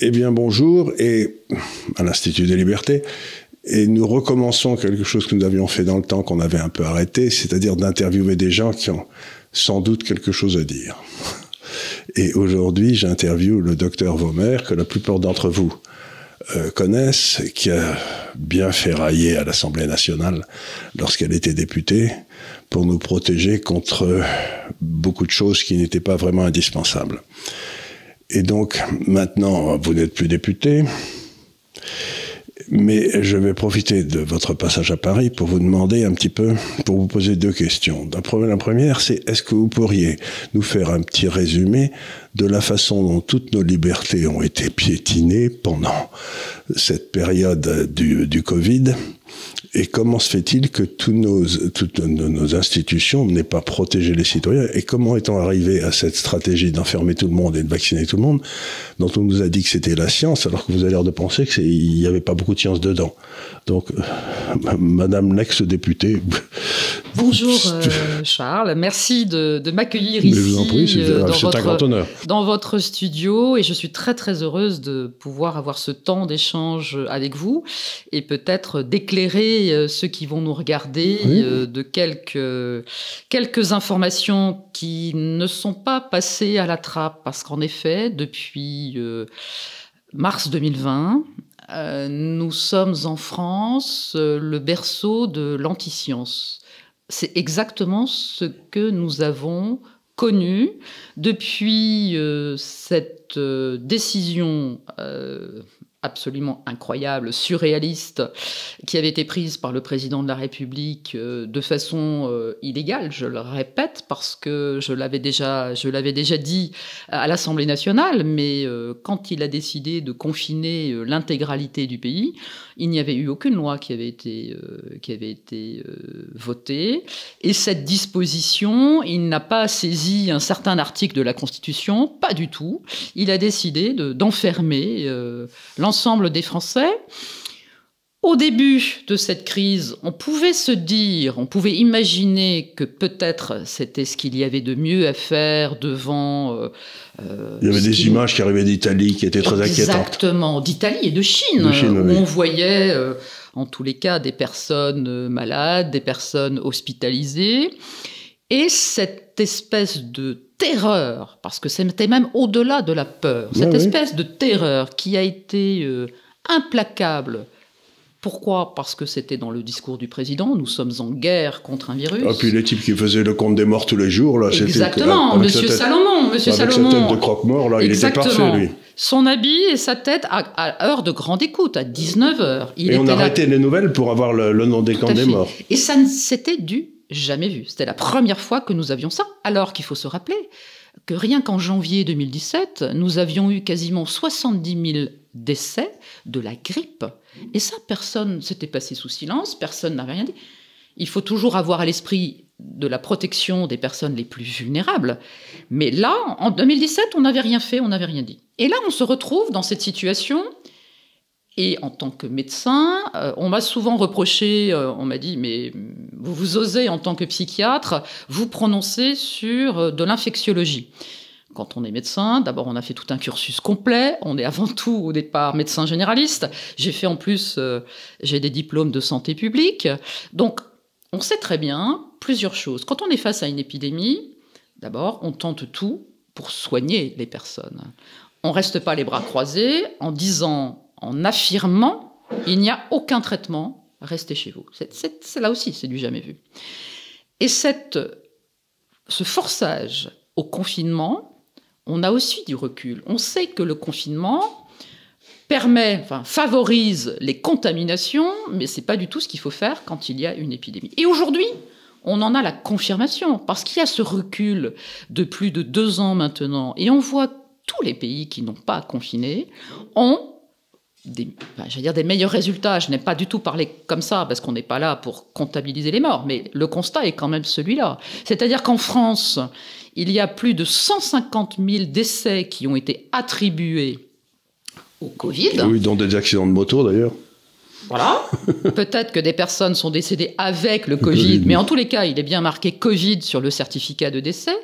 Eh bien bonjour, et à l'Institut des libertés, et nous recommençons quelque chose que nous avions fait dans le temps, qu'on avait un peu arrêté, c'est-à-dire d'interviewer des gens qui ont sans doute quelque chose à dire. Et aujourd'hui, j'interviewe le docteur Vomer, que la plupart d'entre vous euh, connaissent, qui a bien fait railler à l'Assemblée nationale lorsqu'elle était députée, pour nous protéger contre beaucoup de choses qui n'étaient pas vraiment indispensables. Et donc, maintenant, vous n'êtes plus député, mais je vais profiter de votre passage à Paris pour vous demander un petit peu, pour vous poser deux questions. La première, c'est est-ce que vous pourriez nous faire un petit résumé de la façon dont toutes nos libertés ont été piétinées pendant cette période du, du Covid et comment se fait-il que tous nos, toutes nos, institutions n'aient pas protégé les citoyens Et comment est-on arrivé à cette stratégie d'enfermer tout le monde et de vacciner tout le monde, dont on nous a dit que c'était la science, alors que vous avez l'air de penser qu'il n'y avait pas beaucoup de science dedans Donc, euh, Madame l'ex-députée... Bonjour euh, Charles, merci de, m'accueillir ici prie, euh, un grand honneur dans votre studio et je suis très très heureuse de pouvoir avoir ce temps d'échange avec vous et peut-être d'éclairer euh, ceux qui vont nous regarder euh, de quelques, quelques informations qui ne sont pas passées à la trappe, parce qu'en effet, depuis euh, mars 2020, nous sommes en France le berceau de l'antiscience. C'est exactement ce que nous avons connu depuis cette décision absolument incroyable, surréaliste, qui avait été prise par le président de la République euh, de façon euh, illégale, je le répète, parce que je l'avais déjà, je l'avais déjà dit à l'Assemblée nationale, mais euh, quand il a décidé de confiner l'intégralité du pays, il n'y avait eu aucune loi qui avait été, qui avait été votée. Et cette disposition, il n'a pas saisi un certain article de la Constitution, pas du tout. Il a décidé d'enfermer l'ensemble ensemble des Français. Au début de cette crise, on pouvait se dire, on pouvait imaginer que peut-être c'était ce qu'il y avait de mieux à faire devant. Euh, euh, il y avait des images qui arrivaient d'Italie qui étaient très inquiétantes. Exactement, d'Italie et de Chine, on voyait euh, en tous les cas des personnes malades, des personnes hospitalisées. Et cette espèce de terreur, parce que c'était même au-delà de la peur, cette espèce de terreur qui a été euh, implacable. Pourquoi Parce que c'était dans le discours du président, nous sommes en guerre contre un virus. Ah, puis les types qui faisaient le compte des morts tous les jours, là, c'était... Exactement, Monsieur Salomon, Monsieur Salomon. de croque-mort, là, il était parfait, lui. Son habit et sa tête à, heure de grande écoute, à 19h. et on arrêtait les nouvelles pour avoir le, nom des camps des morts. Et ça, c'était dû jamais vu. C'était la première fois que nous avions ça, alors qu'il faut se rappeler que rien qu'en janvier 2017, nous avions eu quasiment 70 000 décès de la grippe. Et ça, personne s'était passé sous silence, personne n'avait rien dit. Il faut toujours avoir à l'esprit de la protection des personnes les plus vulnérables. Mais là, en 2017, on n'avait rien fait, on n'avait rien dit. Et là, on se retrouve dans cette situation et en tant que médecin, euh, on m'a souvent reproché, euh, on m'a dit, mais vous, vous osez en tant que psychiatre vous prononcer sur euh, de l'infectiologie. Quand on est médecin, d'abord on a fait tout un cursus complet, on est avant tout au départ médecin généraliste, j'ai fait en plus, j'ai des diplômes de santé publique, donc on sait très bien plusieurs choses. Quand on est face à une épidémie, d'abord on tente tout pour soigner les personnes. On reste pas les bras croisés en disant en affirmant il n'y a aucun traitement, restez chez vous. C'est là aussi, c'est du jamais vu. Et cette, ce forçage au confinement, on a aussi du recul. On sait que le confinement permet, enfin, favorise les contaminations, mais ce n'est pas du tout ce qu'il faut faire quand il y a une épidémie. Et aujourd'hui, on en a la confirmation, parce qu'il y a ce recul de plus de deux ans maintenant, et on voit tous les pays qui n'ont pas confiné ont des, dire des meilleurs résultats. Je n'ai pas du tout parlé comme ça, parce qu'on n'est pas là pour comptabiliser les morts, mais le constat est quand même celui-là. C'est-à-dire qu'en France, il y a plus de 150 000 décès qui ont été attribués au Covid. Oui, dans des accidents de moto d'ailleurs. Voilà. Peut-être que des personnes sont décédées avec le COVID, mais en tous les cas, il est bien marqué Covid sur le certificat de décès,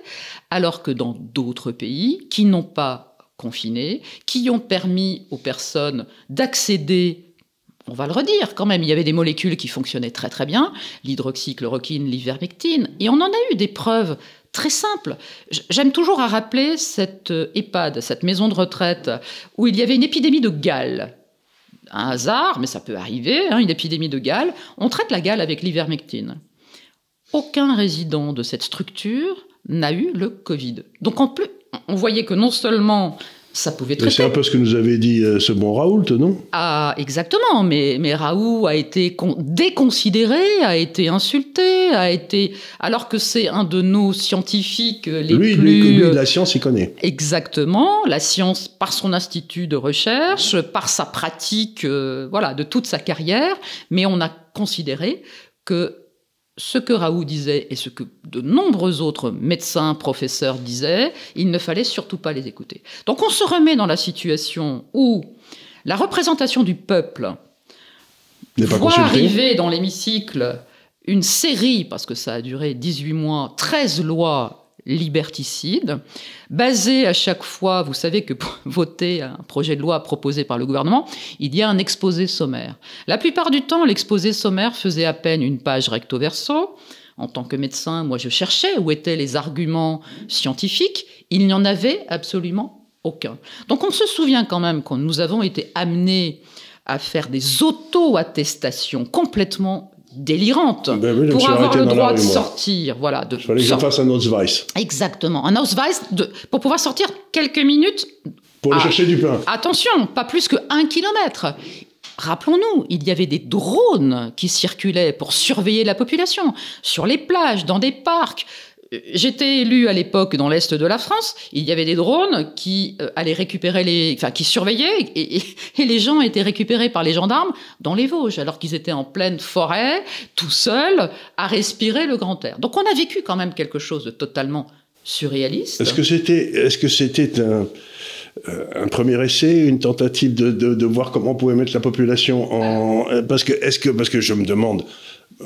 alors que dans d'autres pays qui n'ont pas confinés, qui ont permis aux personnes d'accéder on va le redire quand même, il y avait des molécules qui fonctionnaient très très bien, l'hydroxychloroquine, l'ivermectine, et on en a eu des preuves très simples. J'aime toujours à rappeler cette euh, EHPAD, cette maison de retraite, où il y avait une épidémie de Galles. Un hasard, mais ça peut arriver, hein, une épidémie de Galles. On traite la gale avec l'ivermectine. Aucun résident de cette structure n'a eu le Covid. Donc en plus, on voyait que non seulement ça pouvait être. C'est un peu ce que nous avait dit euh, ce bon Raoult, non Ah, exactement. Mais, mais Raoult a été déconsidéré, a été insulté, a été. Alors que c'est un de nos scientifiques euh, les plus. Lui, lui, euh, la science, il connaît. Exactement. La science, par son institut de recherche, par sa pratique, voilà, de toute sa carrière. Mais on a considéré que ce que Raoult disait et ce que de nombreux autres médecins, professeurs disaient, il ne fallait surtout pas les écouter. Donc on se remet dans la situation où la représentation du peuple voit arriver dans l'hémicycle une série, parce que ça a duré 18 mois, 13 lois liberticide, basé à chaque fois, vous savez que pour voter un projet de loi proposé par le gouvernement, il y a un exposé sommaire. La plupart du temps, l'exposé sommaire faisait à peine une page recto verso. En tant que médecin, moi je cherchais où étaient les arguments scientifiques, il n'y en avait absolument aucun. Donc on se souvient quand même quand nous avons été amenés à faire des auto-attestations complètement délirante ben pour avoir le droit de sortir. Voilà, de, il fallait que fasse un Ausweis. Exactement, un Ausweis de, pour pouvoir sortir quelques minutes. Pour chercher du pain. Attention, pas plus que un kilomètre. Rappelons-nous, il y avait des drones qui circulaient pour surveiller la population, sur les plages, dans des parcs, j'étais élu à l'époque dans l'est de la France. Il y avait des drones qui euh, allaient récupérer les, enfin qui surveillaient et, les gens étaient récupérés par les gendarmes dans les Vosges alors qu'ils étaient en pleine forêt, tout seuls, à respirer le grand air. Donc on a vécu quand même quelque chose de totalement surréaliste. Est-ce que c'était, est-ce que c'était un, euh, premier essai, une tentative de, voir comment on pouvait mettre la population en, parce que est-ce que parce que je me demande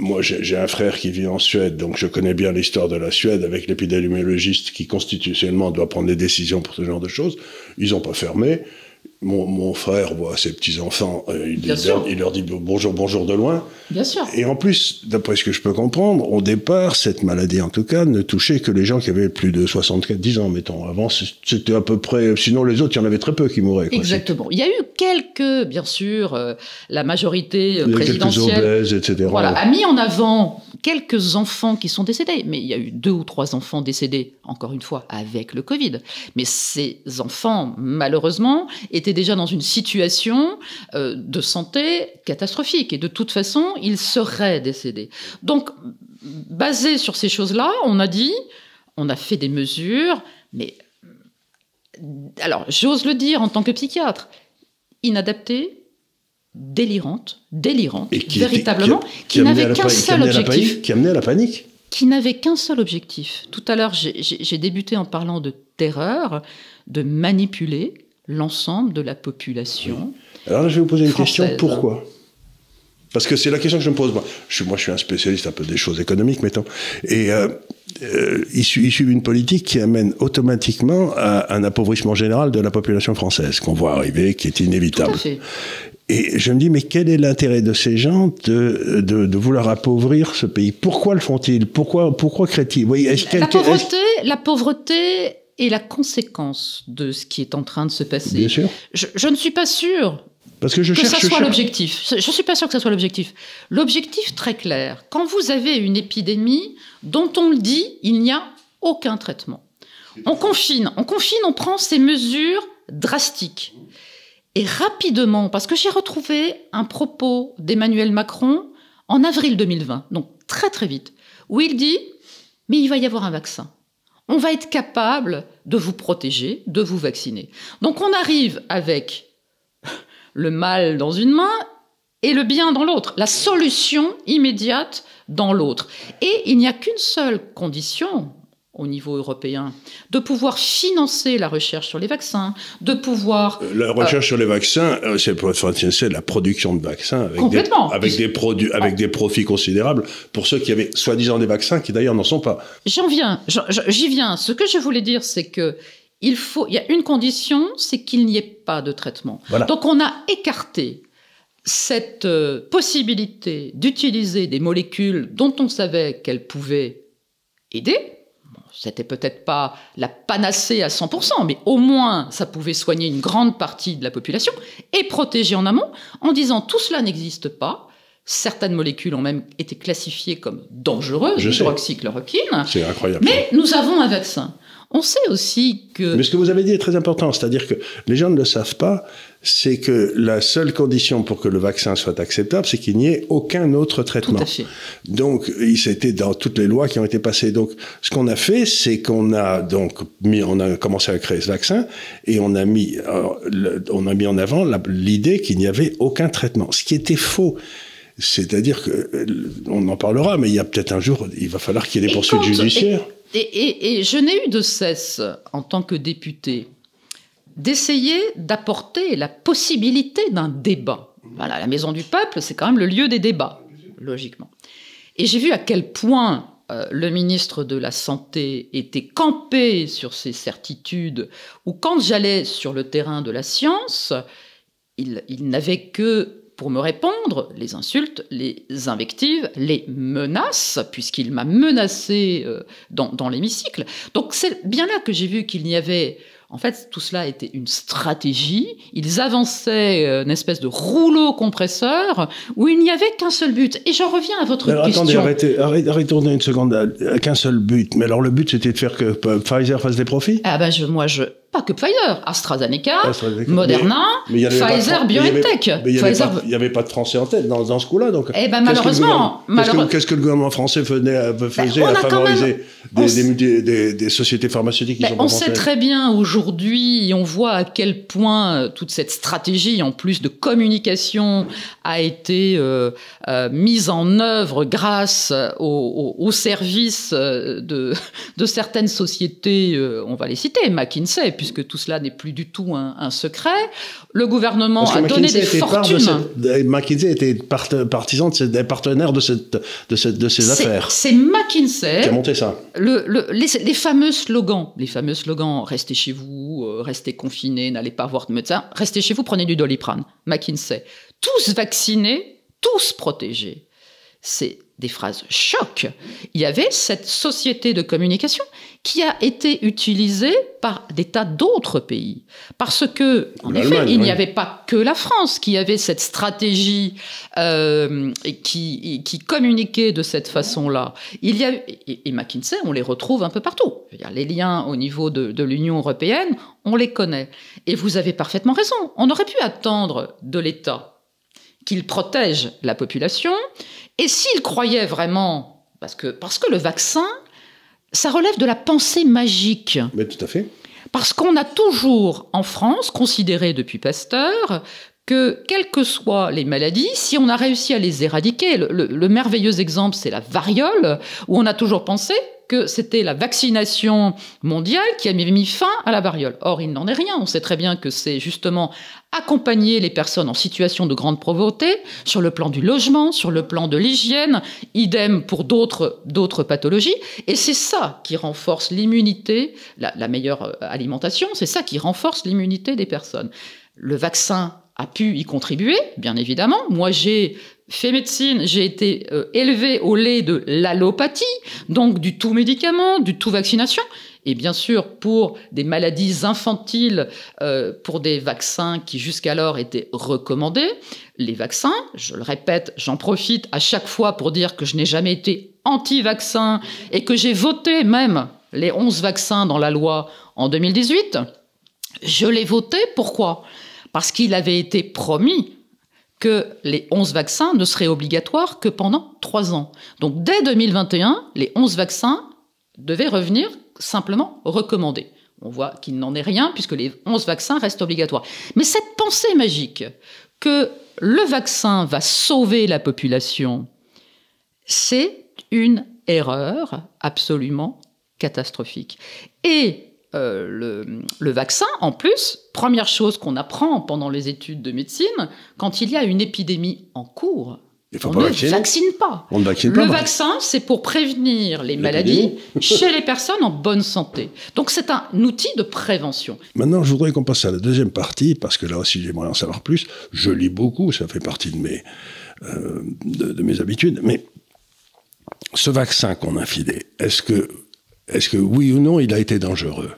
moi, j'ai un frère qui vit en Suède, donc je connais bien l'histoire de la Suède avec l'épidémiologiste qui constitutionnellement doit prendre des décisions pour ce genre de choses. Ils n'ont pas fermé mon, frère voit ses petits-enfants, euh, il, leur dit bonjour, bonjour de loin. Bien sûr. Et en plus, d'après ce que je peux comprendre, au départ, cette maladie en tout cas ne touchait que les gens qui avaient plus de 70 ans, mettons. Avant, c'était à peu près. Sinon, les autres, il y en avait très peu qui mouraient. Exactement. Il y a eu quelques, bien sûr, euh, la majorité euh, présidentielle. etc. Voilà, a mis en avant quelques enfants qui sont décédés, mais il y a eu deux ou trois enfants décédés, encore une fois, avec le Covid. Mais ces enfants, malheureusement, étaient déjà dans une situation euh, de santé catastrophique. Et de toute façon, ils seraient décédés. Donc, basé sur ces choses-là, on a dit, on a fait des mesures, mais alors, j'ose le dire en tant que psychiatre, inadaptées, délirante, délirante, véritablement, qui, n'avait qu'un seul objectif. qui amenait à la panique Qui n'avait qu'un seul objectif. Tout à l'heure, j'ai débuté en parlant de terreur, de manipuler l'ensemble de la population. Alors là, je vais vous poser une question, pourquoi parce que c'est la question que je me pose. Moi, je suis, moi, je suis un spécialiste un peu des choses économiques, mettons. Et euh, euh, ils, suivent une politique qui amène automatiquement à un appauvrissement général de la population française, qu'on voit arriver, qui est inévitable. Et je me dis, mais quel est l'intérêt de ces gens de, de, vouloir appauvrir ce pays Pourquoi le font-ils Pourquoi, pourquoi créent-ils la, pauvreté, la pauvreté est la conséquence de ce qui est en train de se passer. Bien sûr. Je, je ne suis pas sûr que je ça soit l'objectif. Je ne suis pas sûr que ce soit l'objectif. L'objectif très clair. Quand vous avez une épidémie dont on le dit, il n'y a aucun traitement. On confine, on confine, on prend ces mesures drastiques. Et rapidement, parce que j'ai retrouvé un propos d'Emmanuel Macron en avril 2020, donc très très vite, où il dit Mais il va y avoir un vaccin. On va être capable de vous protéger, de vous vacciner. Donc on arrive avec le mal dans une main et le bien dans l'autre, la solution immédiate dans l'autre. Et il n'y a qu'une seule condition au niveau européen, de pouvoir financer la recherche sur les vaccins, de pouvoir... Euh, la euh, recherche sur les vaccins, euh, c'est la production de vaccins avec, des, avec, des, produits, avec des profits considérables pour ceux qui avaient soi-disant des vaccins qui d'ailleurs n'en sont pas. J'en viens, j'y viens. Ce que je voulais dire, c'est que il faut, il y a une condition, c'est qu'il n'y ait pas de traitement. Donc on a écarté cette euh, possibilité d'utiliser des molécules dont on savait qu'elles pouvaient aider. Bon, C'était peut-être pas la panacée à 100%, mais au moins ça pouvait soigner une grande partie de la population et protéger en amont en disant tout cela n'existe pas. Certaines molécules ont même été classifiées comme dangereuses, hydroxychloroquine. C'est incroyable. Mais nous avons un vaccin. On sait aussi que... Mais ce que vous avez dit est très important, c'est-à-dire que les gens ne le savent pas, c'est que la seule condition pour que le vaccin soit acceptable, c'est qu'il n'y ait aucun autre traitement. Tout à fait. Donc, c'était dans toutes les lois qui ont été passées. Donc, ce qu'on a fait, c'est qu'on a donc mis, on a commencé à créer ce vaccin et on a mis, euh, on a mis en avant l'idée qu'il n'y avait aucun traitement, ce qui était faux. C'est-à-dire que, euh, on en parlera, mais il y a peut-être un jour, il va falloir qu'il y ait des poursuites judiciaires et, je n'ai eu de cesse, en tant que député, d'essayer d'apporter la possibilité d'un débat. Voilà, la maison du peuple, c'est quand même le lieu des débats, logiquement. Et j'ai vu à quel point euh, le ministre de la Santé était campé sur ses certitudes, ou quand j'allais sur le terrain de la science, il n'avait que pour me répondre les insultes, les invectives, les menaces, puisqu'il m'a menacé euh, dans, dans l'hémicycle. Donc c'est bien là que j'ai vu qu'il n'y avait... En fait, tout cela était une stratégie. Ils avançaient euh, une espèce de rouleau compresseur où il n'y avait qu'un seul but. Et j'en reviens à votre alors, question. Attendez, arrêtez, arrêtez, arrêtez une seconde. Qu'un seul but. Mais alors le but, c'était de faire que Pfizer fasse des profits Ah ben, moi, je, que Pfizer, AstraZeneca, Moderna, Pfizer, BioNTech. Mais il n'y avait, pas de Français en tête dans, ce coup-là. Donc, eh ben, malheureusement. Qu'est-ce que, le gouvernement français faisait, à favoriser des, sociétés pharmaceutiques ben, On sait très bien aujourd'hui, on voit à quel point euh, toute cette stratégie, en plus de communication, a été euh, euh, mise en œuvre grâce au, service de, de certaines sociétés, on va les citer, McKinsey, puis puisque tout cela n'est plus du tout un, secret. Le gouvernement a donné des fortunes. De cette, McKinsey était partisan, de partenaire de, cette, de, cette, de ces affaires. C'est McKinsey qui a monté ça. Le, les, fameux slogans, les fameux slogans restez chez vous, euh, restez confinés, n'allez pas voir de médecin, restez chez vous, prenez du doliprane. McKinsey, tous vaccinés, tous protégés. C'est des phrases choc, il y avait cette société de communication qui a été utilisée par des tas d'autres pays. Parce que, en effet, il n'y avait pas que la France qui avait cette stratégie euh, qui, qui communiquait de cette façon-là. Il y a, et, McKinsey, on les retrouve un peu partout. Les liens au niveau de, de l'Union européenne, on les connaît. Et vous avez parfaitement raison. On aurait pu attendre de l'État qu'il protège la population, et s'ils croyaient vraiment, parce que, parce que le vaccin, ça relève de la pensée magique. Mais tout à fait. Parce qu'on a toujours, en France, considéré depuis Pasteur, que quelles que soient les maladies, si on a réussi à les éradiquer, le merveilleux exemple c'est la variole, où on a toujours pensé que c'était la vaccination mondiale qui a mis fin à la variole. Or, il n'en est rien. On sait très bien que c'est justement accompagner les personnes en situation de grande pauvreté sur le plan du logement, sur le plan de l'hygiène, idem pour d'autres d'autres pathologies. Et c'est ça qui renforce l'immunité, la, la meilleure euh, alimentation, c'est ça qui renforce l'immunité des personnes. Le vaccin a pu y contribuer, bien évidemment. Moi, j'ai fait médecine, j'ai été euh, élevé au lait de l'allopathie, donc du tout médicament, du tout vaccination. Et bien sûr, pour des maladies infantiles, euh, pour des vaccins qui jusqu'alors étaient recommandés, les vaccins, je le répète, j'en profite à chaque fois pour dire que je n'ai jamais été anti-vaccin et que j'ai voté même les 11 vaccins dans la loi en 2018. Je l'ai voté, pourquoi parce qu'il avait été promis que les 11 vaccins ne seraient obligatoires que pendant 3 ans. Donc dès 2021, les 11 vaccins devaient revenir simplement recommandés. On voit qu'il n'en est rien puisque les 11 vaccins restent obligatoires. Mais cette pensée magique que le vaccin va sauver la population, c'est une erreur absolument catastrophique. Et euh, le, vaccin, en plus, première chose qu'on apprend pendant les études de médecine, quand il y a une épidémie en cours, on ne vaccine pas. Le vaccin, c'est pour prévenir les maladies chez les personnes en bonne santé. Donc c'est un outil de prévention. Maintenant, je voudrais qu'on passe à la deuxième partie, parce que là aussi, j'aimerais en savoir plus. Je lis beaucoup, ça fait partie de mes, euh, de, mes habitudes. Mais ce vaccin qu'on a filé, est-ce que, est que oui ou non, il a été dangereux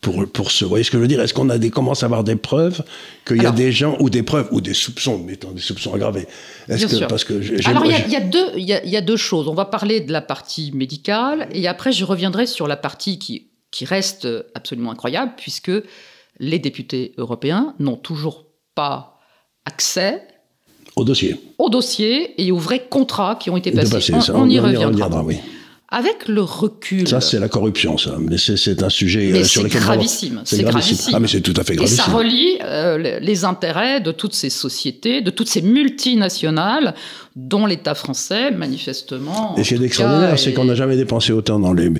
pour, pour ce. Vous voyez ce que je veux dire Est-ce qu'on a des, commence à avoir des preuves qu'il y a des gens, ou des preuves, ou des soupçons, mettons des soupçons aggravés Est-ce Parce que Alors, il y, a, deux, y, y a deux choses. On va parler de la partie médicale, et après, je reviendrai sur la partie qui, qui reste absolument incroyable, puisque les députés européens n'ont toujours pas accès au dossier. Au dossier et aux vrais contrats qui ont été passés. on, on, y reviendra. On y reviendra oui. Avec le recul. Ça, c'est la corruption, ça. Mais c'est un sujet euh, sur lequel. C'est gravissime. C'est gravissime. Ah, mais c'est tout à fait gravissime. Et ça relie euh, les intérêts de toutes ces sociétés, de toutes ces multinationales, dont l'État français, manifestement. Et ce qui est extraordinaire, c'est qu'on n'a jamais dépensé autant dans les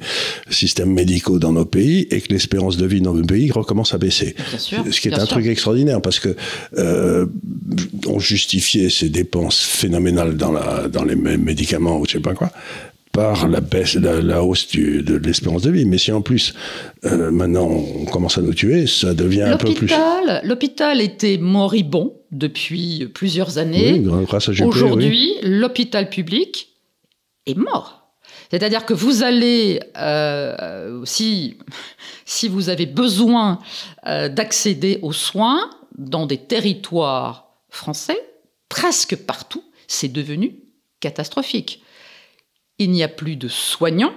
systèmes médicaux dans nos pays et que l'espérance de vie dans nos pays recommence à baisser. Bien sûr, ce qui est un truc extraordinaire parce que euh, on justifiait ces dépenses phénoménales dans, la, dans les médicaments ou je ne sais pas quoi, par la baisse, la, la hausse de l'espérance de vie. Mais si en plus, euh, maintenant, on commence à nous tuer, ça devient un peu plus. L'hôpital était moribond depuis plusieurs années. Aujourd'hui, l'hôpital public est mort. C'est-à-dire que vous allez, euh, si, vous avez besoin euh, d'accéder aux soins dans des territoires français, presque partout, c'est devenu catastrophique il n'y a plus de soignants.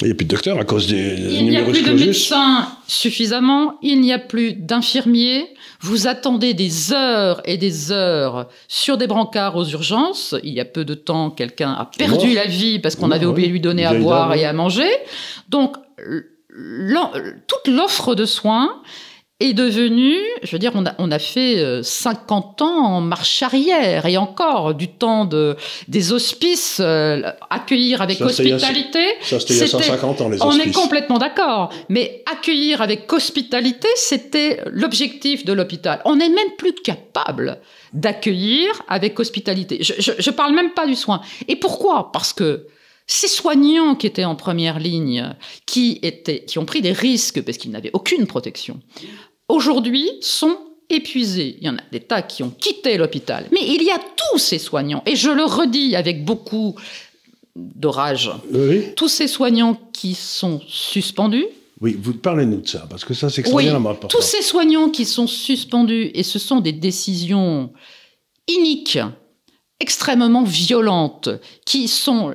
Il n'y a plus de docteurs à cause des Il n'y a plus de médecins suffisamment, il n'y a plus d'infirmiers. Vous attendez des heures et des heures sur des brancards aux urgences. Il y a peu de temps, quelqu'un a perdu la vie parce qu'on avait oublié de lui donner à boire et à manger. Donc, toute l'offre de soins est devenu, je veux dire, on a, on a fait 50 euh, ans en marche arrière et encore du temps de, des hospices, euh, accueillir avec hospitalité. Ça, c'était il y a 150 ans, les hospices. On est complètement d'accord. Mais accueillir avec hospitalité, c'était l'objectif de l'hôpital. On n'est même plus capable d'accueillir avec hospitalité. Je, ne parle même pas du soin. Et pourquoi? Parce que ces soignants qui étaient en première ligne, qui, étaient, qui ont pris des risques parce qu'ils n'avaient aucune protection, aujourd'hui sont épuisés. Il y en a des tas qui ont quitté l'hôpital. Mais il y a tous ces soignants, et je le redis avec beaucoup d'orage, tous ces soignants qui sont suspendus. Oui, vous parlez-nous de ça, parce que ça, c'est extrêmement oui, important. Tous ces soignants qui sont suspendus, et ce sont des décisions iniques, extrêmement violentes, qui sont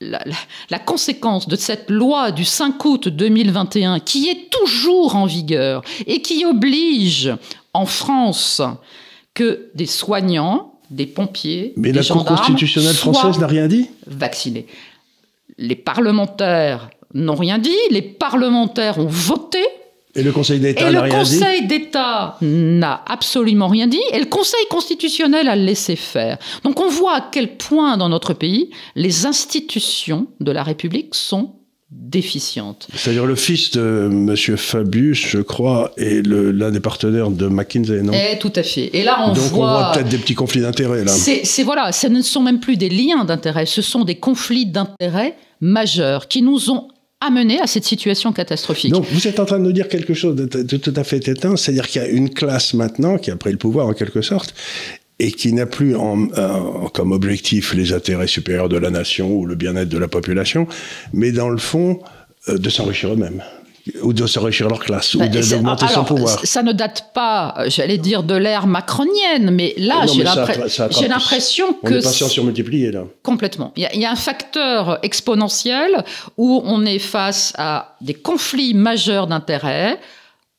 la, conséquence de cette loi du 5 août 2021 qui est toujours en vigueur et qui oblige en France que des soignants, des pompiers, Mais des la Cour constitutionnelle française n'a rien dit Vaccinés. Les parlementaires n'ont rien dit, les parlementaires ont voté et le Conseil d'État n'a Et le Conseil d'État n'a absolument rien dit. Et le Conseil constitutionnel a laissé faire. Donc on voit à quel point dans notre pays les institutions de la République sont déficientes. C'est-à-dire le fils de M. Fabius, je crois, est l'un des partenaires de McKinsey, non Eh, Tout à fait. Et là, on Donc voit... on voit peut-être des petits conflits d'intérêts, là. C'est voilà, ce ne sont même plus des liens d'intérêts, ce sont des conflits d'intérêts majeurs qui nous ont amené à cette situation catastrophique. Donc vous êtes en train de nous dire quelque chose de, tout à fait éteint, c'est-à-dire qu'il y a une classe maintenant qui a pris le pouvoir en quelque sorte et qui n'a plus euh, comme objectif les intérêts supérieurs de la nation ou le bien-être de la population, mais dans le fond euh, de s'enrichir eux-mêmes ou de se leur classe, ou bah, d'augmenter son pouvoir. Ça ne date pas, j'allais dire, de l'ère macronienne, mais là, j'ai l'impression que... On est pas là. Complètement. Il y, y, a un facteur exponentiel où on est face à des conflits majeurs d'intérêts,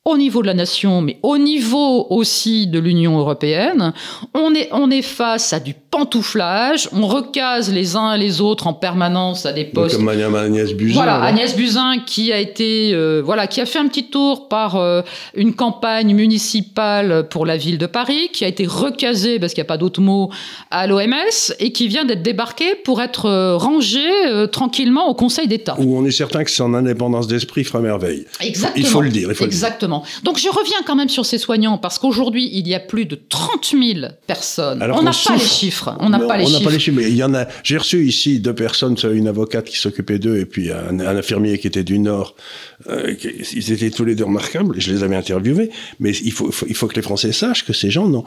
au niveau de la nation, mais au niveau aussi de l'Union européenne. On est, on est face à du pantouflage. On recase les uns et les autres en permanence à des postes. Agnès Buzyn. Voilà, Agnès Buzyn qui a été, euh, voilà, qui a fait un petit tour par euh, une campagne municipale pour la ville de Paris, qui a été recasée parce qu'il n'y a pas d'autre mot à l'OMS et qui vient d'être débarquée pour être euh, rangée tranquillement au Conseil d'État. Où on est certain que son indépendance d'esprit fera merveille. Exactement. Il faut le dire. Il faut Exactement. Donc je reviens quand même sur ces soignants parce qu'aujourd'hui il y a plus de 30 000 personnes. Alors on n'a pas les chiffres. On n'a pas, les chiffres. mais il y en a. J'ai reçu ici deux personnes, une avocate qui s'occupait d'eux et puis un, infirmier qui était du Nord. Euh, ils étaient tous les deux remarquables. Je les avais interviewés, mais il faut, il faut que les Français sachent que ces gens n'ont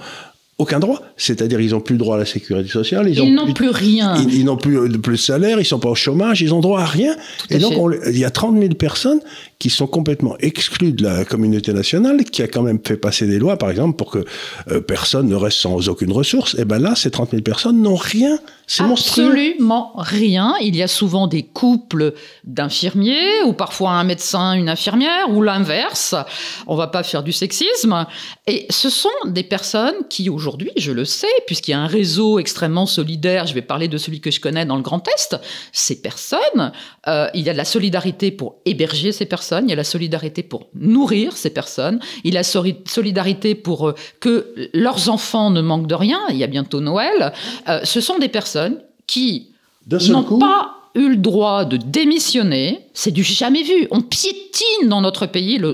aucun droit. C'est-à-dire, ils n'ont plus le droit à la sécurité sociale. Ils n'ont plus, rien. Ils, n'ont plus, euh, plus de salaire, ils ne sont pas au chômage, ils ont droit à rien. et donc, il y a 30 000 personnes qui sont complètement exclues de la communauté nationale, qui a quand même fait passer des lois, par exemple, pour que euh, personne ne reste sans aucune ressource. Et eh bien là, ces 30 000 personnes n'ont rien. Absolument rien. Il y a souvent des couples d'infirmiers ou parfois un médecin, une infirmière ou l'inverse. On va pas faire du sexisme. Et ce sont des personnes qui aujourd'hui, je le sais, puisqu'il y a un réseau extrêmement solidaire, je vais parler de celui que je connais dans le Grand Est, ces personnes, euh, il y a de la solidarité pour héberger ces personnes, il y a de la solidarité pour nourrir ces personnes, il y a de la solidarité pour euh, que leurs enfants ne manquent de rien, il y a bientôt Noël. Euh, ce sont des personnes qui n'ont pas eu le droit de démissionner, c'est du jamais vu. On piétine dans notre pays le,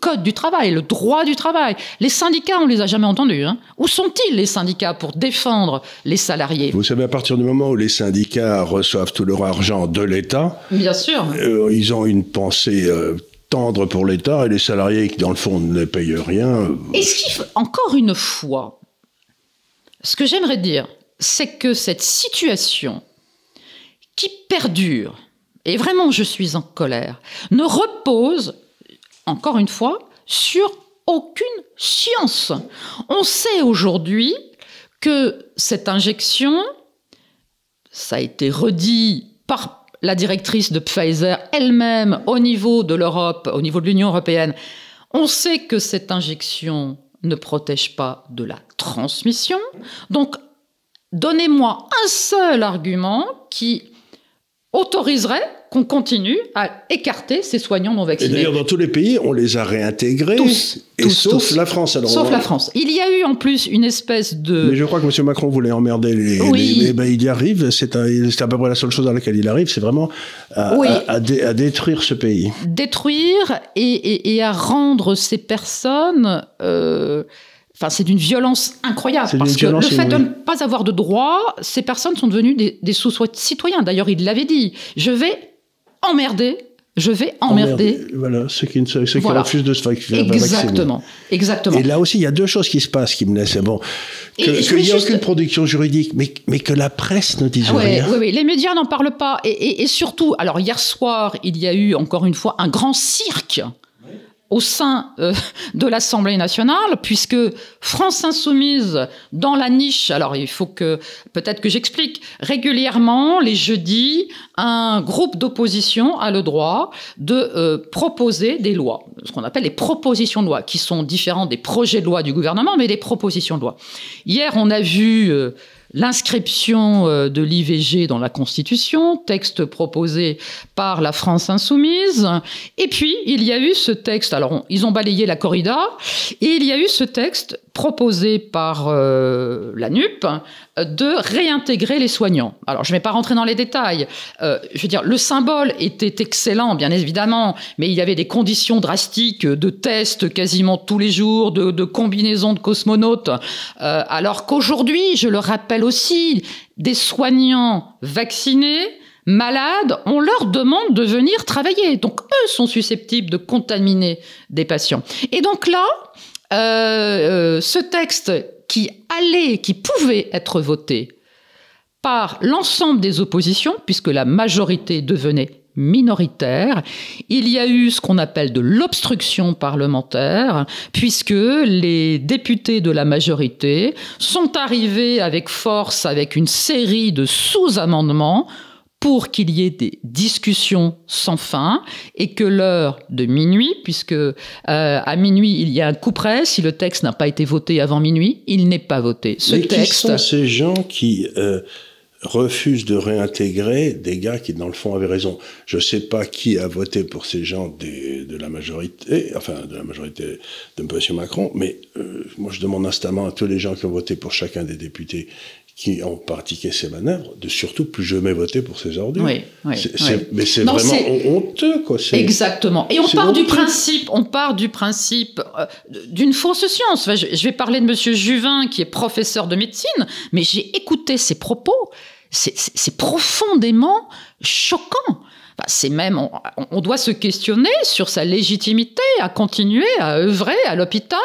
code du travail, le droit du travail. Les syndicats, on les a jamais entendus. Hein. Où sont-ils les syndicats pour défendre les salariés Vous savez, à partir du moment où les syndicats reçoivent tout leur argent de l'État, bien sûr, euh, ils ont une pensée. Euh, tendre pour l'État et les salariés qui, dans le fond, ne payent rien. Euh, encore une fois, ce que j'aimerais dire, c'est que cette situation qui perdure, et vraiment je suis en colère, ne repose, encore une fois, sur aucune science. On sait aujourd'hui que cette injection, ça a été redit par la directrice de Pfizer elle-même au niveau de l'Europe, au niveau de l'Union européenne, on sait que cette injection ne protège pas de la transmission. Donc Donnez-moi un seul argument qui autoriserait qu'on continue à écarter ces soignants non vaccinés. Et d'ailleurs, dans tous les pays, on les a réintégrés, et sauf la France. Alors sauf la France. Il y a eu en plus une espèce de... Mais je crois que M. Macron voulait emmerder les... Oui. Eh ben, il y arrive, c'est à, à peu près la seule chose à laquelle il arrive, c'est vraiment à, détruire ce pays. Détruire et, à rendre ces personnes... Euh, c'est d'une violence incroyable. Parce que le fait de ne pas avoir de droit, ces personnes sont devenues des, sous-citoyens. D'ailleurs, il l'avait dit. Je vais emmerder. Je vais emmerder. voilà, ceux qui, refusent de se vacciner. Exactement. Exactement. Et là aussi, il y a deux choses qui se passent qui me laissent. Bon, qu'il n'y a aucune production juridique, mais, que la presse ne dise rien. Oui, les médias n'en parlent pas. et, surtout, alors hier soir, il y a eu encore une fois un grand cirque au sein euh, de l'Assemblée nationale, puisque France Insoumise, dans la niche, alors il faut que peut-être que j'explique, régulièrement, les jeudis, un groupe d'opposition a le droit de euh, proposer des lois, ce qu'on appelle les propositions de loi, qui sont différentes des projets de loi du gouvernement, mais des propositions de loi. Hier, on a vu... Euh, l'inscription euh, de l'IVG dans la Constitution, texte proposé par la France insoumise. Et puis, il y a eu ce texte, alors ils ont balayé la corrida, et il y a eu ce texte proposé par euh, la NUP de réintégrer les soignants. Alors, je ne vais pas rentrer dans les détails. Euh, je veux dire, le symbole était excellent, bien évidemment, mais il y avait des conditions drastiques de tests quasiment tous les jours, de, de combinaisons de cosmonautes. Euh, alors qu'aujourd'hui, je le rappelle aussi, des soignants vaccinés, malades, on leur demande de venir travailler. Donc, eux sont susceptibles de contaminer des patients. Et donc là, euh, ce texte qui allaient, qui pouvait être voté par l'ensemble des oppositions, puisque la majorité devenait minoritaire. Il y a eu ce qu'on appelle de l'obstruction parlementaire, puisque les députés de la majorité sont arrivés avec force, avec une série de sous-amendements pour qu'il y ait des discussions sans fin et que l'heure de minuit, puisque euh, à minuit il y a un coup près, si le texte n'a pas été voté avant minuit, il n'est pas voté. Ce Mais texte. Qui sont ces gens qui euh, refusent de réintégrer des gars qui dans le fond avaient raison. Je ne sais pas qui a voté pour ces gens de la majorité, enfin de la majorité de M. Macron, mais euh, moi je demande instamment à tous les gens qui ont voté pour chacun des députés qui ont pratiqué ces manœuvres, de surtout plus jamais voter pour ces ordures. Mais c'est vraiment honteux, quoi. Exactement. Et on part du principe, on part du principe euh, d'une fausse science. je, vais parler de Monsieur Juvin, qui est professeur de médecine, mais j'ai écouté ses propos. C'est profondément choquant. Bah, c'est même, on, doit se questionner sur sa légitimité à continuer à œuvrer à l'hôpital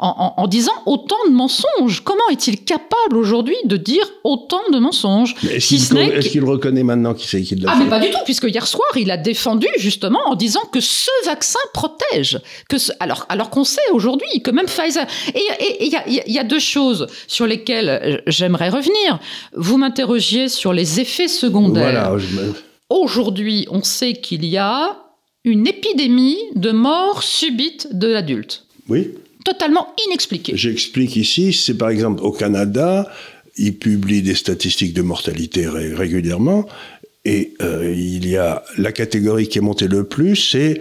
en, disant autant de mensonges. Comment est-il capable aujourd'hui de dire autant de mensonges Est-ce qu'il reconnaît maintenant qu'il qu'il Ah, fait mais pas du tout, puisque hier soir, il a défendu justement en disant que ce vaccin protège. Que alors alors qu'on sait aujourd'hui que même Pfizer. Et il y, y a deux choses sur lesquelles euh, j'aimerais revenir. Vous m'interrogiez sur les effets secondaires. Voilà, Aujourd'hui, on sait qu'il y a une épidémie de mort subite de l'adulte. Oui. Totalement inexpliquée. J'explique ici, c'est par exemple au Canada, ils publient des statistiques de mortalité régulièrement, et euh, il y a la catégorie qui est montée le plus, c'est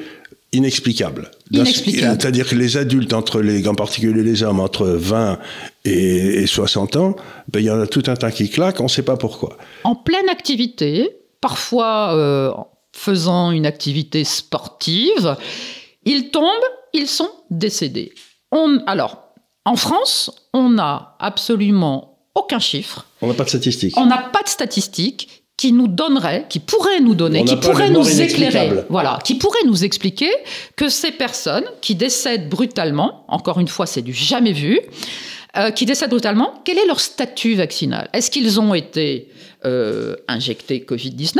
inexplicable. C'est-à-dire que les adultes, entre les, en particulier les hommes, entre 20 et, 60 ans, ben, il y en a tout un tas qui claquent, on ne sait pas pourquoi. En pleine activité, parfois euh, faisant une activité sportive. Ils tombent, ils sont décédés. On, alors, en France, on n'a absolument aucun chiffre. On n'a pas de statistiques. On n'a pas de statistiques qui nous donnerait, qui pourrait nous donner, qui pourrait nous éclairer, voilà, qui pourrait nous expliquer que ces personnes qui décèdent brutalement, encore une fois, c'est du jamais vu, euh, qui décèdent brutalement, quel est leur statut vaccinal Est-ce qu'ils ont été euh, injecter Covid-19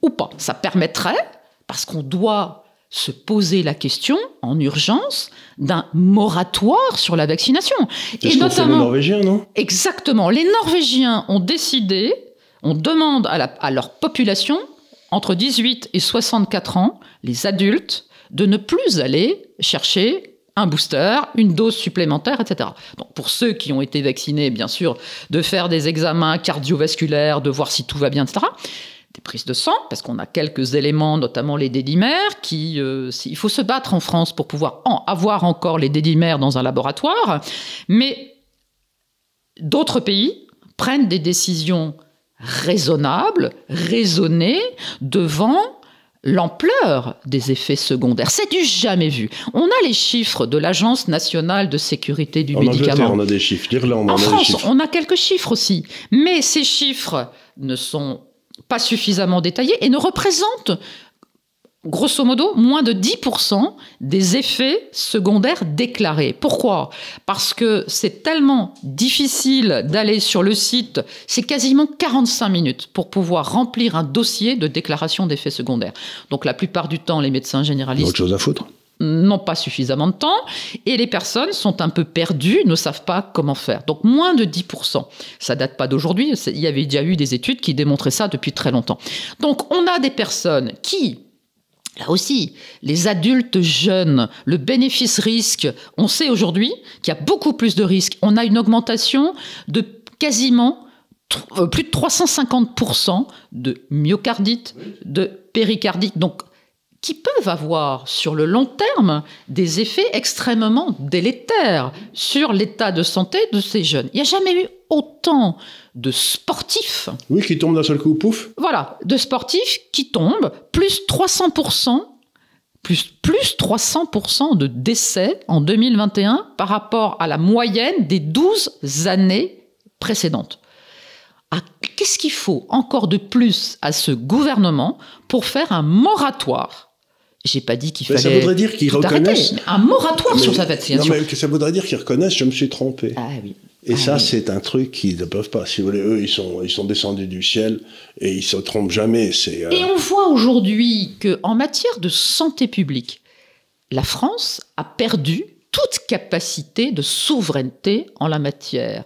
ou pas. Ça permettrait, parce qu'on doit se poser la question en urgence d'un moratoire sur la vaccination. Et notamment, les Norvégiens, non Exactement. Les Norvégiens ont décidé, on demande à, à leur population entre 18 et 64 ans, les adultes, de ne plus aller chercher un booster, une dose supplémentaire, etc. pour ceux qui ont été vaccinés, bien sûr, de faire des examens cardiovasculaires, de voir si tout va bien, etc. Des prises de sang, parce qu'on a quelques éléments, notamment les dédimères, qui, euh, il faut se battre en France pour pouvoir en avoir encore les dédimères dans un laboratoire, mais d'autres pays prennent des décisions raisonnables, raisonnées, devant l'ampleur des effets secondaires. C'est du jamais vu. On a les chiffres de l'Agence nationale de sécurité du médicament. on a des chiffres. en France, on a quelques chiffres aussi. Mais ces chiffres ne sont pas suffisamment détaillés et ne représentent grosso modo, moins de 10% des effets secondaires déclarés. Pourquoi Parce que c'est tellement difficile d'aller sur le site, c'est quasiment 45 minutes pour pouvoir remplir un dossier de déclaration d'effets secondaires. Donc la plupart du temps, les médecins généralistes... Autre chose à foutre n'ont pas suffisamment de temps et les personnes sont un peu perdues, ne savent pas comment faire. Donc moins de 10%. Ça date pas d'aujourd'hui, il y avait déjà eu des études qui démontraient ça depuis très longtemps. Donc on a des personnes qui, Là aussi, les adultes jeunes, le bénéfice-risque, on sait aujourd'hui qu'il y a beaucoup plus de risques. On a une augmentation de quasiment euh, plus de 350% de myocardite, de péricardite. Donc qui peuvent avoir sur le long terme des effets extrêmement délétères sur l'état de santé de ces jeunes. Il n'y a jamais eu autant de sportifs. Oui, qui tombent d'un seul coup, pouf. Voilà, de sportifs qui tombent, plus 300%, plus, plus 300% de décès en 2021 par rapport à la moyenne des 12 années précédentes. Ah, qu'est-ce qu'il faut encore de plus à ce gouvernement pour faire un moratoire j'ai pas dit qu'il fallait. Ça voudrait dire qu'ils reconnaissent. Un moratoire sur sa vaccination. Non, mais ça voudrait dire qu'ils reconnaissent je me suis trompé. Ah oui. Et ah ça, c'est un truc qu'ils ne peuvent pas. Si vous voulez, eux, ils sont, ils sont descendus du ciel et ils se trompent jamais. C'est, euh, Et on voit aujourd'hui qu'en matière de santé publique, la France a perdu toute capacité de souveraineté en la matière.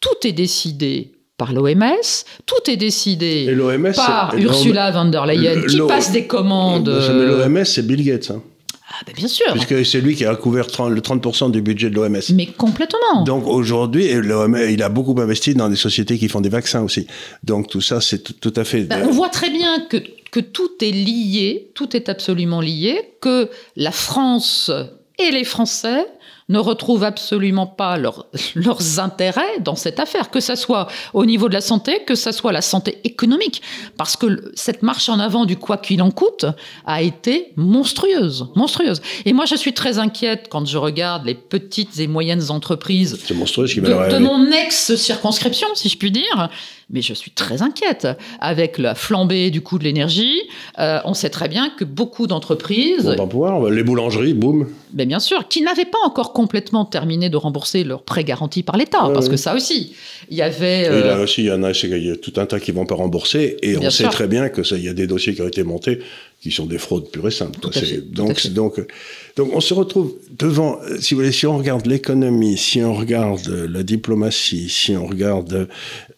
Tout est décidé l'OMS, tout est décidé par Ursula von der Leyen, qui passe des commandes. Euh, euh, l'OMS, c'est Bill Gates. Hein. Ah ben bien sûr. Puisque c'est lui qui a couvert le 30% du budget de l'OMS. Mais complètement. Donc aujourd'hui, il a beaucoup investi dans des sociétés qui font des vaccins aussi. Donc tout ça, c'est tout, à fait... Ben, on voit très bien que, que tout est lié, tout est absolument lié, que la France et les Français ne retrouvent absolument pas leurs intérêts dans cette affaire, que ce soit au niveau de la santé, que ça soit la santé économique, parce que cette marche en avant du quoi qu'il en coûte a été monstrueuse, monstrueuse. Et moi, je suis très inquiète quand je regarde les petites et moyennes entreprises de mon ex-circonscription, si je puis dire, mais je suis très inquiète. Avec la flambée du coût de l'énergie, euh, on sait très bien que beaucoup d'entreprises... pouvoir, les boulangeries, boum. Mais bien sûr, qui n'avaient pas encore complètement terminé de rembourser leurs prêts garantis par l'État, parce que ça aussi, il y avait... là euh, aussi, il y en a, tout un tas qui ne vont pas rembourser, et on sait très bien qu'il y a des dossiers qui ont été montés qui sont des fraudes pures et simples. donc, donc, donc, on se retrouve devant, si vous voulez, si on regarde l'économie, si on regarde la diplomatie, si on regarde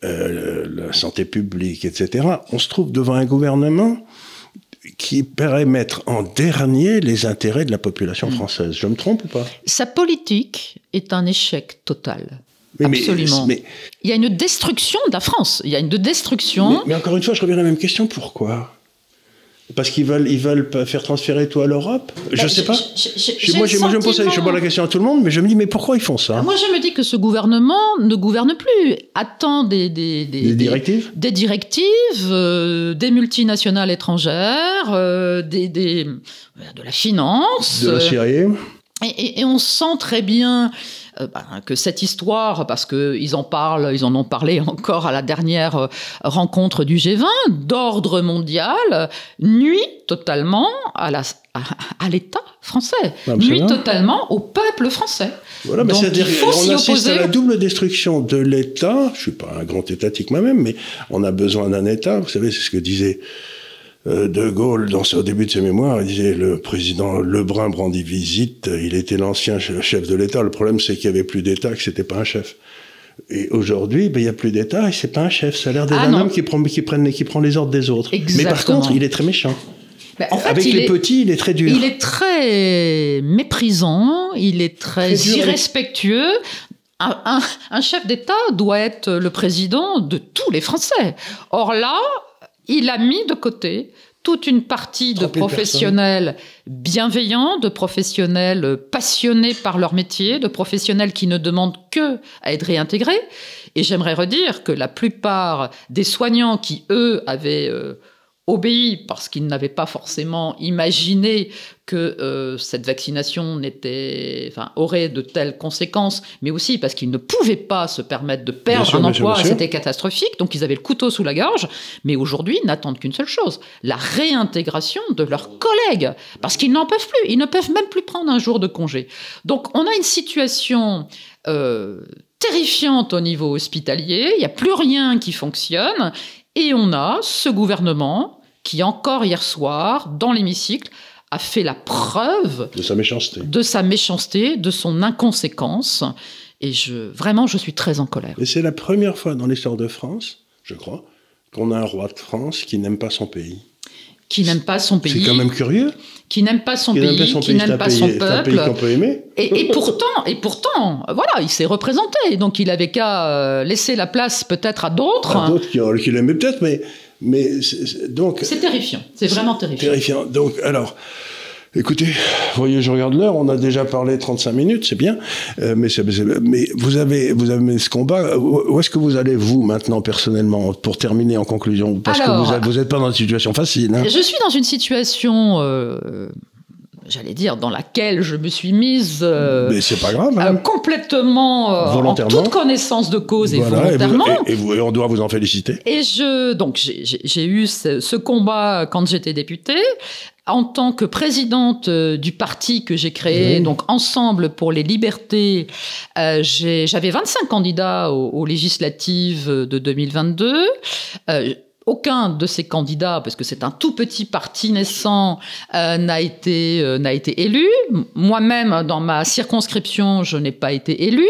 euh, la santé publique, etc., on se trouve devant un gouvernement qui paraît mettre en dernier les intérêts de la population hmm. française. Je me trompe ou pas Sa politique est un échec total. Absolument. mais, il y a une destruction de la France. Il y a une destruction. Mais, encore une fois, je reviens à la même question. Pourquoi parce qu'ils veulent, ils veulent faire transférer tout à l'Europe Je ne bah, sais pas. moi, je, me pose, la question à tout le monde, mais je me dis, mais pourquoi ils font ça Moi, je me dis que ce gouvernement ne gouverne plus, attend des, des, directives, des, directives euh, des multinationales étrangères, euh, des, de la finance. De la Syrie. Euh, et, on sent très bien euh, bah, que cette histoire, parce qu'ils en parlent, ils en ont parlé encore à la dernière euh, rencontre du G20, d'ordre mondial, nuit totalement à l'État français, ah, nuit totalement au peuple français. Voilà, mais c'est-à-dire qu'on assiste la double destruction de l'État. Je suis pas un grand étatique moi-même, mais on a besoin d'un État. Vous savez, c'est ce que disait euh, de Gaulle, dans, au début de ses mémoires, il disait le président Lebrun brandit visite, il était l'ancien chef de l'État. Le problème, c'est qu'il n'y avait plus d'État, que c'était pas un chef. Et aujourd'hui, ben, il n'y a plus d'État et c'est pas un chef. Ça a l'air d'être ah un homme qui prend, les ordres des autres. Mais par contre, il est très méchant. Avec les petits, il est très dur. Il est très méprisant, il est très, irrespectueux. un chef d'État doit être le président de tous les Français. Or là, il a mis de côté toute une partie de professionnels bienveillants, de professionnels passionnés par leur métier, de professionnels qui ne demandent que à être réintégrés. Et j'aimerais redire que la plupart des soignants qui, eux, avaient... Euh, obéi parce qu'ils n'avaient pas forcément imaginé que euh, cette vaccination enfin, aurait de telles conséquences, mais aussi parce qu'ils ne pouvaient pas se permettre de perdre un emploi, c'était catastrophique, donc ils avaient le couteau sous la gorge, mais aujourd'hui n'attendent qu'une seule chose, la réintégration de leurs collègues, parce qu'ils n'en peuvent plus, ils ne peuvent même plus prendre un jour de congé. Donc on a une situation... Euh, terrifiante au niveau hospitalier, il n'y a plus rien qui fonctionne, et on a ce gouvernement qui, encore hier soir, dans l'hémicycle, a fait la preuve de sa méchanceté, de, sa méchanceté, de son inconséquence. Et je, vraiment, je suis très en colère. Et c'est la première fois dans l'histoire de France, je crois, qu'on a un roi de France qui n'aime pas son pays qui n'aime pas son pays. C'est quand même curieux. Qui n'aime pas son pays, qui n'aime pas son peuple. Un pays Et, et, pourtant, et pourtant, voilà, il s'est représenté. Donc il avait qu'à euh, laisser la place peut-être à d'autres. À d'autres qui, qui l'aimaient peut-être, mais mais donc. C'est terrifiant. C'est vraiment terrifiant. Terrifiant. Donc alors. Écoutez, voyez, je regarde l'heure, on a déjà parlé 35 minutes, c'est bien, euh, mais, mais, vous avez vous avez ce combat, euh, où, est-ce que vous allez, vous, maintenant, personnellement, pour terminer en conclusion Parce que vous n'êtes pas dans une situation facile. Hein. Je suis dans une situation... Euh j'allais dire, dans laquelle je me suis mise euh, Mais c'est pas grave, hein. complètement volontairement. en toute connaissance de cause et volontairement. Et, et, on doit vous en féliciter. Et je donc j'ai eu ce, ce combat quand j'étais députée en tant que présidente euh, du parti que j'ai créé, donc Ensemble pour les libertés, euh, j'avais 25 candidats aux, législatives euh, de 2022 aucun de ces candidats, parce que c'est un tout petit parti naissant, euh, n'a été, euh, n'a été élu. Moi-même, dans ma circonscription, je n'ai pas été élu.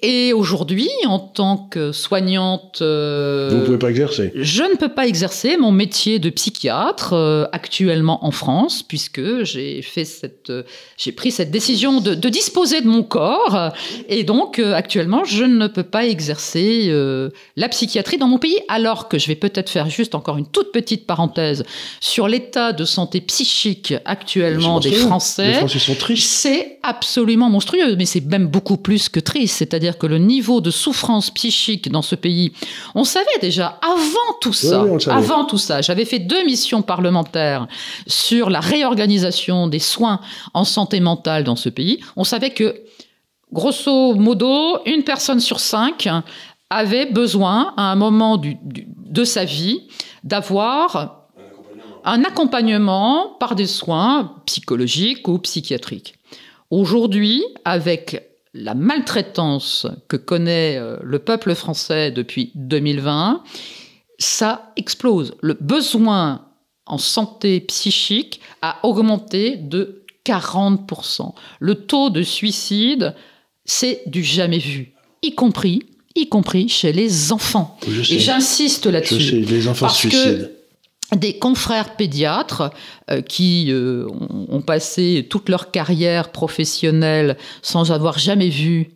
Et aujourd'hui, en tant que soignante... Euh, Vous ne pouvez pas exercer Je ne peux pas exercer mon métier de psychiatre actuellement en France, puisque j'ai fait cette, j'ai pris cette décision de, de, disposer de mon corps. Et donc, actuellement, je ne peux pas exercer la psychiatrie dans mon pays, alors que je vais peut-être faire juste encore une toute petite parenthèse sur l'état de santé psychique actuellement des Français. Les Français sont tristes. C'est absolument monstrueux, mais c'est même beaucoup plus que triste. C'est-à-dire que le niveau de souffrance psychique dans ce pays, on savait déjà avant tout ça. avant tout ça, j'avais fait deux missions parlementaires sur la réorganisation des soins en santé mentale dans ce pays. On savait que grosso modo, une personne sur cinq avait besoin, à un moment du, de sa vie, d'avoir un accompagnement par des soins psychologiques ou psychiatriques. Aujourd'hui, avec la maltraitance que connaît euh, le peuple français depuis 2020, ça explose. Le besoin en santé psychique a augmenté de 40%. Le taux de suicide, c'est du jamais vu, y compris y compris chez les enfants. Et j'insiste là-dessus. Les enfants parce Que des confrères pédiatres euh, qui euh, ont passé toute leur carrière professionnelle sans avoir jamais vu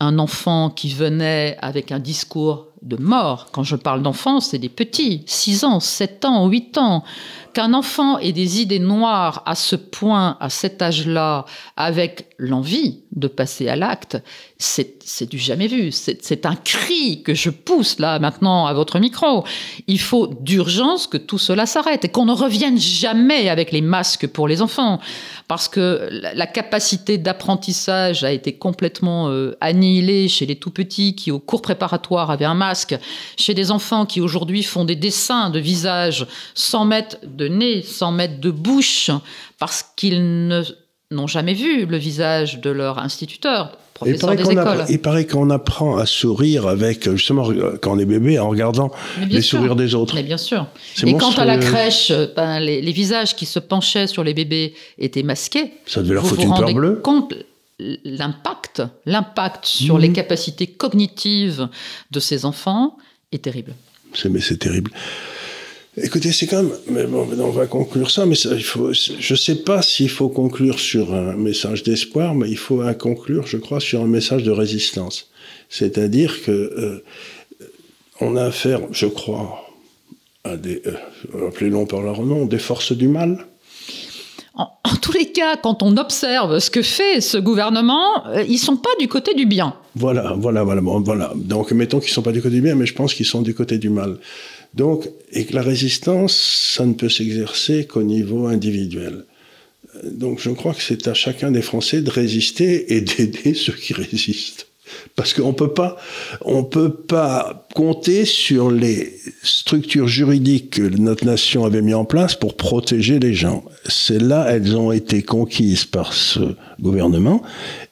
un enfant qui venait avec un discours de mort. Quand je parle d'enfants, c'est des petits, 6 ans, 7 ans, 8 ans, qu'un enfant ait des idées noires à ce point, à cet âge-là, avec l'envie de passer à l'acte, c'est du jamais vu. C'est un cri que je pousse là maintenant à votre micro. Il faut d'urgence que tout cela s'arrête et qu'on ne revienne jamais avec les masques pour les enfants, parce que la capacité d'apprentissage a été complètement euh, annihilée chez les tout-petits qui, au cours préparatoire, avaient un masque, chez des enfants qui aujourd'hui font des dessins de visage sans mettre de nez, sans mettre de bouche, parce qu'ils n'ont jamais vu le visage de leur instituteur. Professeur des écoles. il paraît qu'on apprend à sourire avec, justement, euh, quand on est bébé, en regardant les sourires des autres. Mais bien sûr. Et quand quant à la crèche, euh, ben, les, visages qui se penchaient sur les bébés étaient masqués. Ça devait leur foutre une peur bleue. Compte l'impact, l'impact sur mhm. les capacités cognitives de ces enfants est terrible. mais c'est terrible. Écoutez, c'est quand même. Mais bon, on va conclure ça, mais ça, il faut. Je sais pas s'il faut conclure sur un message d'espoir, mais il faut conclure, je crois, sur un message de résistance. C'est-à-dire que euh, on a affaire, je crois, à des euh, par leur nom, des forces du mal. En, tous les cas, quand on observe ce que fait ce gouvernement, euh, ils sont pas du côté du bien. Voilà, voilà, voilà, voilà. Donc mettons qu'ils sont pas du côté du bien, mais je pense qu'ils sont du côté du mal. Donc, et que la résistance, ça ne peut s'exercer qu'au niveau individuel. Donc je crois que c'est à chacun des Français de résister et d'aider ceux qui résistent. Parce qu'on peut pas, peut pas compter sur les structures juridiques que notre nation avait mises en place pour protéger les gens. celles là, elles ont été conquises par ce gouvernement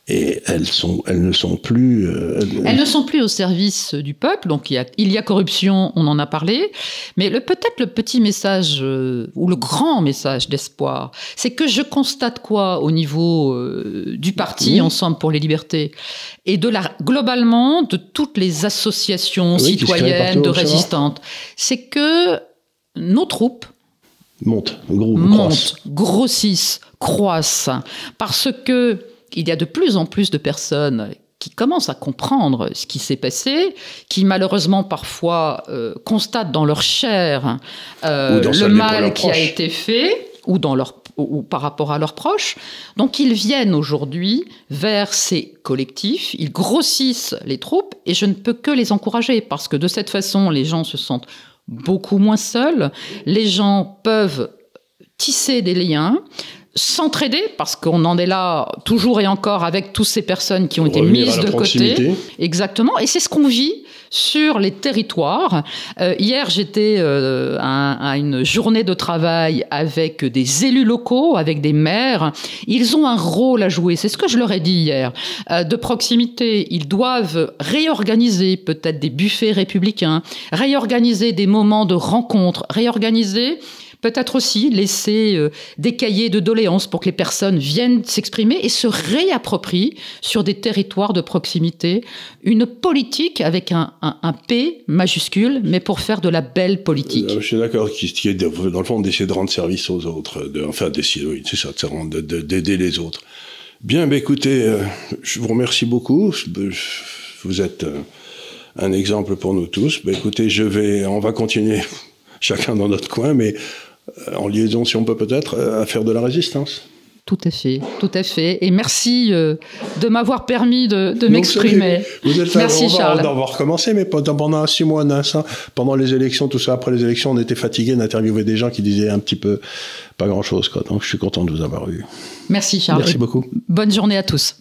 et elles, sont, elles ne sont plus. Euh, elles, ne sont plus au service du peuple. Donc il y a, corruption, on en a parlé. Mais peut-être le petit message euh, ou le grand message d'espoir, c'est que je constate quoi au niveau euh, du parti Ensemble pour les libertés et de la globalement de toutes les associations citoyennes de résistantes, c'est que nos troupes montent, grossissent, croissent, parce que il y a de plus en plus de personnes qui commencent à comprendre ce qui s'est passé, qui malheureusement parfois euh, constatent dans leur chair euh, le mal qui a été fait ou dans leur ou par rapport à leurs proches. Donc ils viennent aujourd'hui vers ces collectifs, ils grossissent les troupes et je ne peux que les encourager parce que de cette façon les gens se sentent beaucoup moins seuls, les gens peuvent tisser des liens, s'entraider, parce qu'on en est là toujours et encore avec toutes ces personnes qui ont été mises de côté. Exactement. Et c'est ce qu'on vit sur les territoires. Euh, hier, j'étais euh, à, une journée de travail avec des élus locaux, avec des maires. Ils ont un rôle à jouer, c'est ce que je leur ai dit hier, euh, de proximité. Ils doivent réorganiser peut-être des buffets républicains, réorganiser des moments de rencontre, réorganiser Peut-être aussi laisser euh, des cahiers de doléances pour que les personnes viennent s'exprimer et se réapproprient sur des territoires de proximité une politique avec un, P majuscule, mais pour faire de la belle politique. Euh, je suis d'accord, qui, est dans le fond d'essayer de rendre service aux autres, de, enfin d'essayer, oui, c'est ça, d'aider les autres. Bien, bah, écoutez, euh, je vous remercie beaucoup. Bah, vous êtes un exemple pour nous tous. Bah, écoutez, je vais, on va continuer chacun dans notre coin, mais en liaison, si on peut peut-être, euh, à faire de la résistance. Tout à fait, tout à fait. Et merci euh, de m'avoir permis de, m'exprimer. Vous êtes merci Charles. On mais pendant, six mois, pendant les élections, tout ça, après les élections, on était fatigué d'interviewer des gens qui disaient un petit peu pas grand-chose. Donc je suis content de vous avoir eu. Merci Charles. Merci beaucoup. Bonne journée à tous.